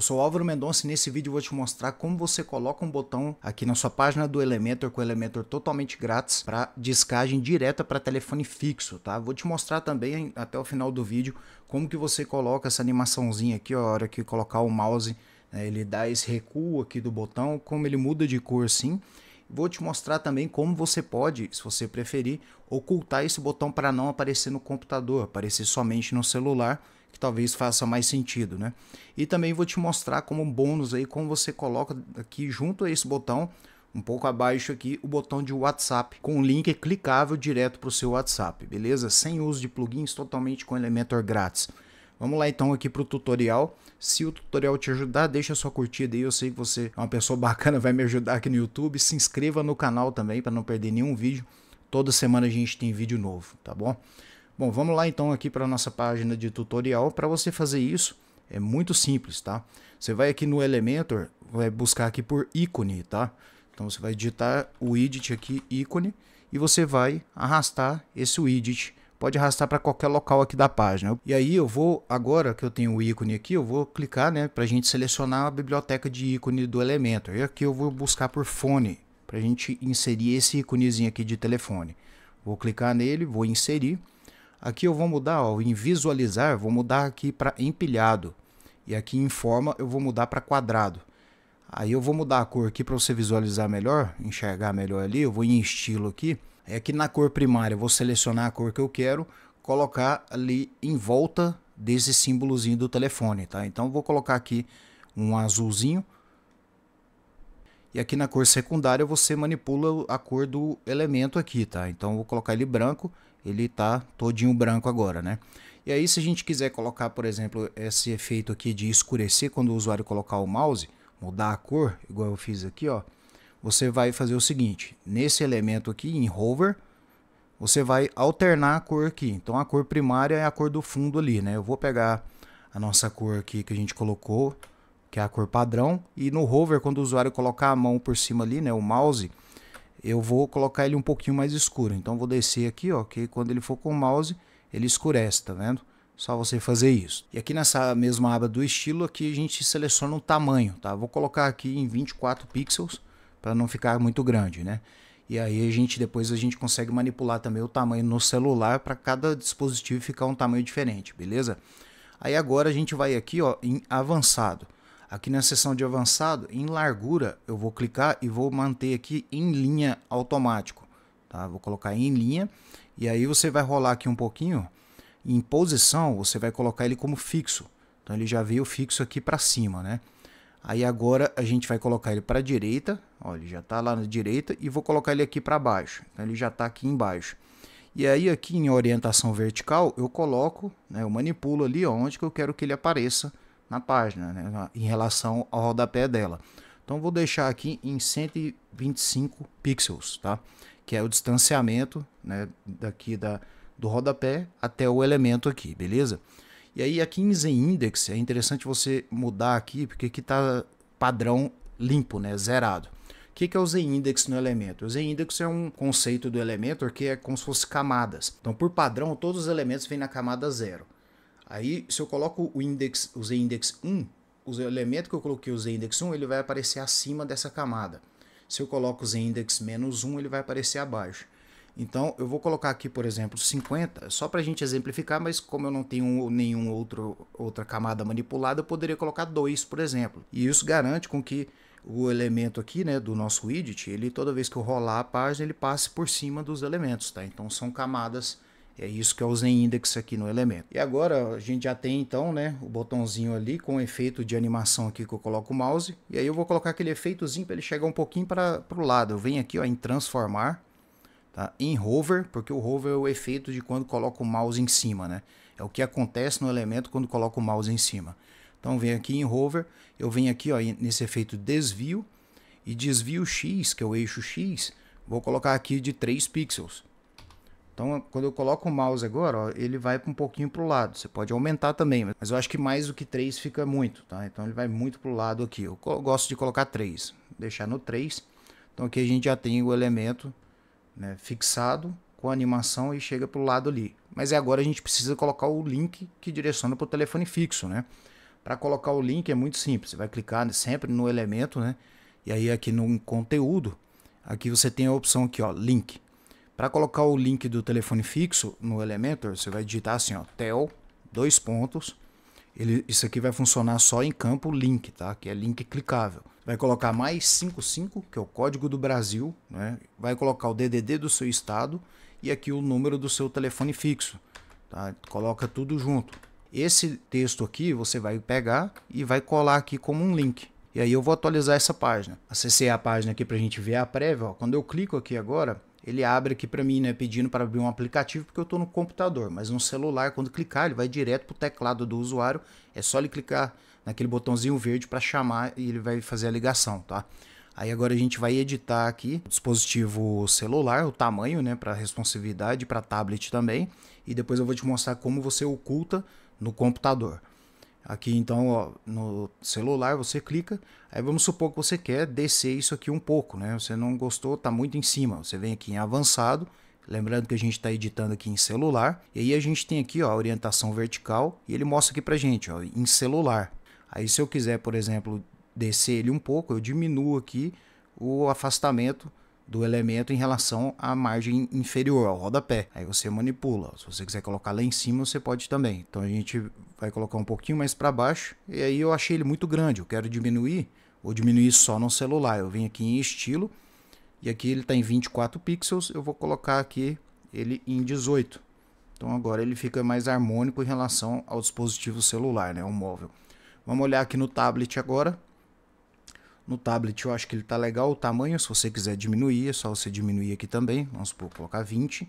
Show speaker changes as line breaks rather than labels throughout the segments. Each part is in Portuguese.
Eu sou Álvaro Mendonça e nesse vídeo vou te mostrar como você coloca um botão aqui na sua página do Elementor, com o Elementor totalmente grátis, para descagem direta para telefone fixo, tá? Vou te mostrar também até o final do vídeo como que você coloca essa animaçãozinha aqui, ó, a hora que colocar o mouse, né, ele dá esse recuo aqui do botão, como ele muda de cor sim. Vou te mostrar também como você pode, se você preferir, ocultar esse botão para não aparecer no computador, aparecer somente no celular que talvez faça mais sentido, né? E também vou te mostrar como bônus aí como você coloca aqui junto a esse botão um pouco abaixo aqui o botão de WhatsApp com um link clicável direto para o seu WhatsApp, beleza? Sem uso de plugins, totalmente com Elementor grátis. Vamos lá então aqui para o tutorial. Se o tutorial te ajudar, deixa sua curtida aí. Eu sei que você é uma pessoa bacana, vai me ajudar aqui no YouTube. Se inscreva no canal também para não perder nenhum vídeo. Toda semana a gente tem vídeo novo, tá bom? Bom, vamos lá então aqui para a nossa página de tutorial. Para você fazer isso, é muito simples, tá? Você vai aqui no Elementor, vai buscar aqui por ícone, tá? Então você vai digitar o widget aqui, ícone, e você vai arrastar esse widget. Pode arrastar para qualquer local aqui da página. E aí eu vou, agora que eu tenho o ícone aqui, eu vou clicar, né? Para a gente selecionar a biblioteca de ícone do Elementor. E aqui eu vou buscar por fone, para a gente inserir esse íconezinho aqui de telefone. Vou clicar nele, vou inserir. Aqui eu vou mudar ó, em visualizar, vou mudar aqui para empilhado. E aqui em forma eu vou mudar para quadrado. Aí eu vou mudar a cor aqui para você visualizar melhor, enxergar melhor ali. Eu vou em estilo aqui. É aqui na cor primária eu vou selecionar a cor que eu quero, colocar ali em volta desse símbolozinho do telefone, tá? Então eu vou colocar aqui um azulzinho. E aqui na cor secundária você manipula a cor do elemento aqui, tá? Então eu vou colocar ele branco ele tá todinho branco agora, né? E aí, se a gente quiser colocar, por exemplo, esse efeito aqui de escurecer quando o usuário colocar o mouse, mudar a cor, igual eu fiz aqui, ó, você vai fazer o seguinte, nesse elemento aqui, em hover, você vai alternar a cor aqui. Então, a cor primária é a cor do fundo ali, né? Eu vou pegar a nossa cor aqui que a gente colocou, que é a cor padrão, e no hover, quando o usuário colocar a mão por cima ali, né, o mouse, eu vou colocar ele um pouquinho mais escuro. Então vou descer aqui, ó, que quando ele for com o mouse, ele escurece, tá vendo? Só você fazer isso. E aqui nessa mesma aba do estilo, aqui a gente seleciona um tamanho, tá? Vou colocar aqui em 24 pixels, para não ficar muito grande, né? E aí a gente depois a gente consegue manipular também o tamanho no celular para cada dispositivo ficar um tamanho diferente, beleza? Aí agora a gente vai aqui, ó, em avançado. Aqui na seção de avançado, em largura, eu vou clicar e vou manter aqui em linha automático. Tá? Vou colocar em linha e aí você vai rolar aqui um pouquinho. Em posição, você vai colocar ele como fixo. Então ele já veio fixo aqui para cima, né? Aí agora a gente vai colocar ele para a direita, ó, ele já está lá na direita, e vou colocar ele aqui para baixo, então ele já está aqui embaixo. E aí aqui em orientação vertical eu coloco, né, eu manipulo ali onde que eu quero que ele apareça na página, né, em relação ao rodapé dela. Então vou deixar aqui em 125 pixels, tá? Que é o distanciamento, né, daqui da do rodapé até o elemento aqui, beleza? E aí aqui em Z-Index é interessante você mudar aqui, porque aqui tá padrão limpo, né, zerado. O que, que é o Z-index no elemento? O Z-index é um conceito do elemento que é como se fosse camadas. Então, por padrão, todos os elementos vêm na camada zero. Aí, se eu coloco o index, usei index 1, o elemento que eu coloquei usei index 1, ele vai aparecer acima dessa camada. Se eu coloco usei index menos 1, ele vai aparecer abaixo. Então, eu vou colocar aqui, por exemplo, 50, só para a gente exemplificar, mas como eu não tenho nenhuma outra camada manipulada, eu poderia colocar 2, por exemplo. E isso garante com que o elemento aqui né, do nosso widget, ele, toda vez que eu rolar a página, ele passe por cima dos elementos. Tá? Então, são camadas é isso que é o Zen Index aqui no elemento. E agora a gente já tem então né, o botãozinho ali com o efeito de animação aqui que eu coloco o mouse. E aí eu vou colocar aquele efeitozinho para ele chegar um pouquinho para o lado. Eu venho aqui ó, em transformar, tá? em hover, porque o hover é o efeito de quando coloco o mouse em cima. Né? É o que acontece no elemento quando coloco o mouse em cima. Então venho aqui em hover, eu venho aqui ó, nesse efeito desvio. E desvio X, que é o eixo X, vou colocar aqui de 3 pixels. Então, quando eu coloco o mouse agora, ó, ele vai um pouquinho para o lado. Você pode aumentar também, mas eu acho que mais do que 3 fica muito, tá? Então, ele vai muito para o lado aqui. Eu gosto de colocar 3, deixar no 3. Então, aqui a gente já tem o elemento né, fixado com a animação e chega para o lado ali. Mas é agora a gente precisa colocar o link que direciona para o telefone fixo, né? Para colocar o link é muito simples. Você vai clicar sempre no elemento, né? E aí aqui no conteúdo, aqui você tem a opção aqui, ó, link. Para colocar o link do telefone fixo no Elementor, você vai digitar assim, ó, tel, dois pontos. Ele, isso aqui vai funcionar só em campo link, tá? Que é link clicável. Vai colocar mais 55, que é o código do Brasil, né? Vai colocar o DDD do seu estado e aqui o número do seu telefone fixo, tá? Coloca tudo junto. Esse texto aqui você vai pegar e vai colar aqui como um link. E aí eu vou atualizar essa página. Acessei a página aqui para a gente ver a prévia. Ó. Quando eu clico aqui agora, ele abre aqui para mim, né, pedindo para abrir um aplicativo porque eu estou no computador, mas no celular, quando clicar, ele vai direto para o teclado do usuário, é só ele clicar naquele botãozinho verde para chamar e ele vai fazer a ligação, tá? Aí agora a gente vai editar aqui o dispositivo celular, o tamanho, né, para responsividade, para tablet também, e depois eu vou te mostrar como você oculta no computador. Aqui então ó, no celular você clica, aí vamos supor que você quer descer isso aqui um pouco, né? Você não gostou, tá muito em cima. Você vem aqui em avançado, lembrando que a gente está editando aqui em celular, e aí a gente tem aqui ó, a orientação vertical e ele mostra aqui pra gente ó, em celular. Aí se eu quiser, por exemplo, descer ele um pouco, eu diminuo aqui o afastamento do elemento em relação à margem inferior, ao rodapé. Aí você manipula. Se você quiser colocar lá em cima, você pode também. Então a gente vai colocar um pouquinho mais para baixo. E aí eu achei ele muito grande, eu quero diminuir, ou diminuir só no celular. Eu venho aqui em estilo, e aqui ele está em 24 pixels, eu vou colocar aqui ele em 18. Então agora ele fica mais harmônico em relação ao dispositivo celular, né, o móvel. Vamos olhar aqui no tablet agora. No tablet eu acho que ele está legal o tamanho, se você quiser diminuir, é só você diminuir aqui também. Vamos supor, colocar 20.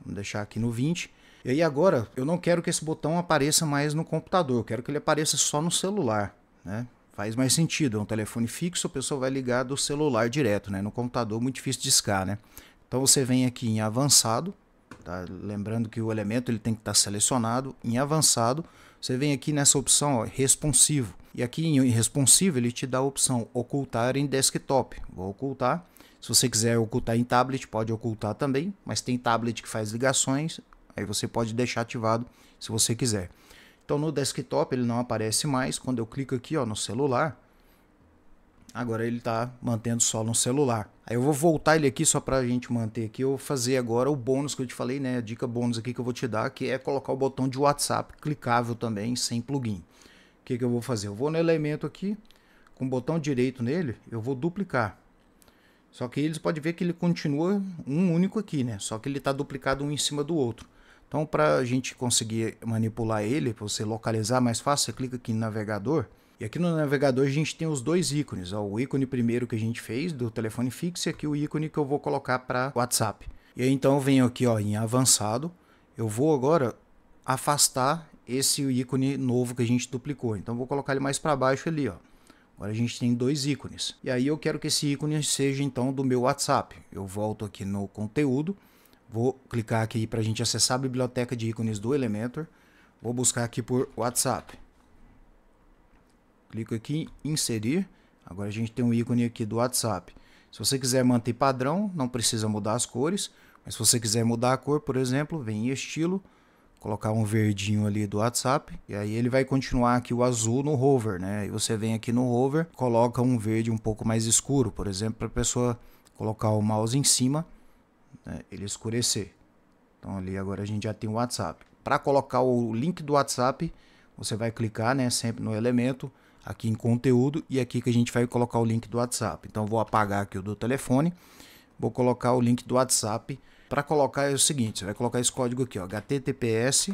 Vamos deixar aqui no 20. E aí agora, eu não quero que esse botão apareça mais no computador, eu quero que ele apareça só no celular, né? Faz mais sentido, é um telefone fixo, a pessoa vai ligar do celular direto, né? No computador muito difícil de discar, né? Então você vem aqui em avançado, tá? Lembrando que o elemento ele tem que estar tá selecionado em avançado. Você vem aqui nessa opção ó, responsivo. E aqui em responsivo ele te dá a opção ocultar em desktop. Vou ocultar. Se você quiser ocultar em tablet, pode ocultar também, mas tem tablet que faz ligações Aí você pode deixar ativado se você quiser. Então no desktop ele não aparece mais. Quando eu clico aqui ó, no celular, agora ele está mantendo só no celular. Aí eu vou voltar ele aqui só para a gente manter aqui. Eu vou fazer agora o bônus que eu te falei, né? A dica bônus aqui que eu vou te dar, que é colocar o botão de WhatsApp clicável também, sem plugin. O que, que eu vou fazer? Eu vou no elemento aqui, com o botão direito nele, eu vou duplicar. Só que eles podem ver que ele continua um único aqui, né? Só que ele está duplicado um em cima do outro. Então, para a gente conseguir manipular ele, para você localizar mais fácil, você clica aqui em navegador. E aqui no navegador a gente tem os dois ícones. Ó, o ícone primeiro que a gente fez do telefone fixo e aqui o ícone que eu vou colocar para WhatsApp. E aí, então eu venho aqui ó, em avançado. Eu vou agora afastar esse ícone novo que a gente duplicou. Então vou colocar ele mais para baixo ali. Ó. Agora a gente tem dois ícones. E aí eu quero que esse ícone seja então do meu WhatsApp. Eu volto aqui no conteúdo Vou clicar aqui para a gente acessar a biblioteca de ícones do Elementor. Vou buscar aqui por WhatsApp. Clico aqui em inserir. Agora a gente tem um ícone aqui do WhatsApp. Se você quiser manter padrão, não precisa mudar as cores. Mas se você quiser mudar a cor, por exemplo, vem em estilo, colocar um verdinho ali do WhatsApp. E aí ele vai continuar aqui o azul no hover, né? E você vem aqui no hover, coloca um verde um pouco mais escuro, por exemplo, para a pessoa colocar o mouse em cima né, ele escurecer. Então ali agora a gente já tem o WhatsApp. Para colocar o link do WhatsApp, você vai clicar né, sempre no elemento, aqui em conteúdo e aqui que a gente vai colocar o link do WhatsApp. Então vou apagar aqui o do telefone, vou colocar o link do WhatsApp. Para colocar é o seguinte, você vai colocar esse código aqui, ó, https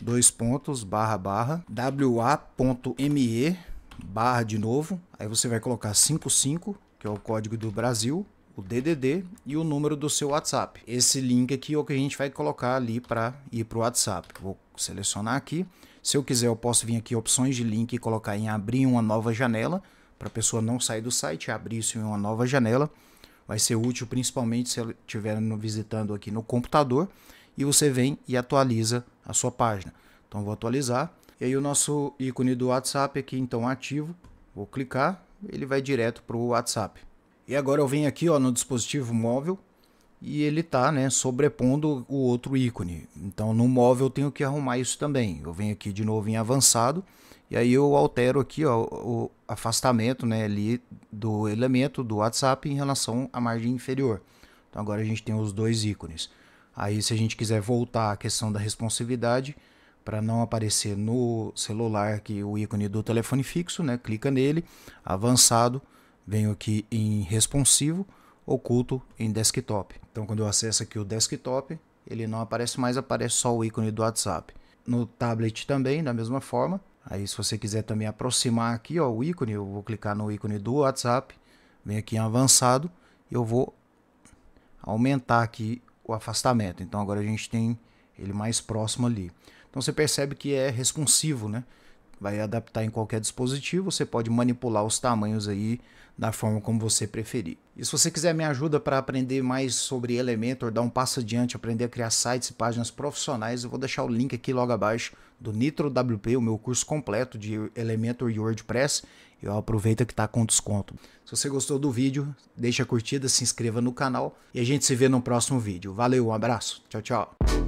dois pontos barra barra wa.me barra de novo, aí você vai colocar 55, que é o código do Brasil, o DDD e o número do seu WhatsApp. Esse link aqui é o que a gente vai colocar ali para ir para o WhatsApp. Vou selecionar aqui. Se eu quiser, eu posso vir aqui opções de link e colocar em abrir uma nova janela, para a pessoa não sair do site, abrir isso em uma nova janela. Vai ser útil principalmente se ela estiver visitando aqui no computador e você vem e atualiza a sua página. Então vou atualizar. E aí o nosso ícone do WhatsApp aqui então ativo, vou clicar, ele vai direto para o WhatsApp. E agora eu venho aqui ó, no dispositivo móvel e ele está né, sobrepondo o outro ícone. Então no móvel eu tenho que arrumar isso também. Eu venho aqui de novo em avançado e aí eu altero aqui ó, o afastamento né, ali do elemento do WhatsApp em relação à margem inferior. Então agora a gente tem os dois ícones. Aí se a gente quiser voltar à questão da responsividade, para não aparecer no celular que o ícone do telefone fixo, né, clica nele, avançado, venho aqui em responsivo, oculto em desktop. Então quando eu acesso aqui o desktop, ele não aparece mais, aparece só o ícone do WhatsApp. No tablet também, da mesma forma. Aí se você quiser também aproximar aqui ó, o ícone, eu vou clicar no ícone do WhatsApp, venho aqui em avançado, eu vou aumentar aqui o afastamento. Então agora a gente tem ele mais próximo ali. Então você percebe que é responsivo, né? vai adaptar em qualquer dispositivo, você pode manipular os tamanhos aí da forma como você preferir. E se você quiser me ajuda para aprender mais sobre Elementor, dar um passo adiante, aprender a criar sites e páginas profissionais, eu vou deixar o link aqui logo abaixo do Nitro WP, o meu curso completo de Elementor e WordPress. Eu aproveito que está com desconto. Se você gostou do vídeo, deixa a curtida, se inscreva no canal e a gente se vê no próximo vídeo. Valeu, um abraço, tchau, tchau.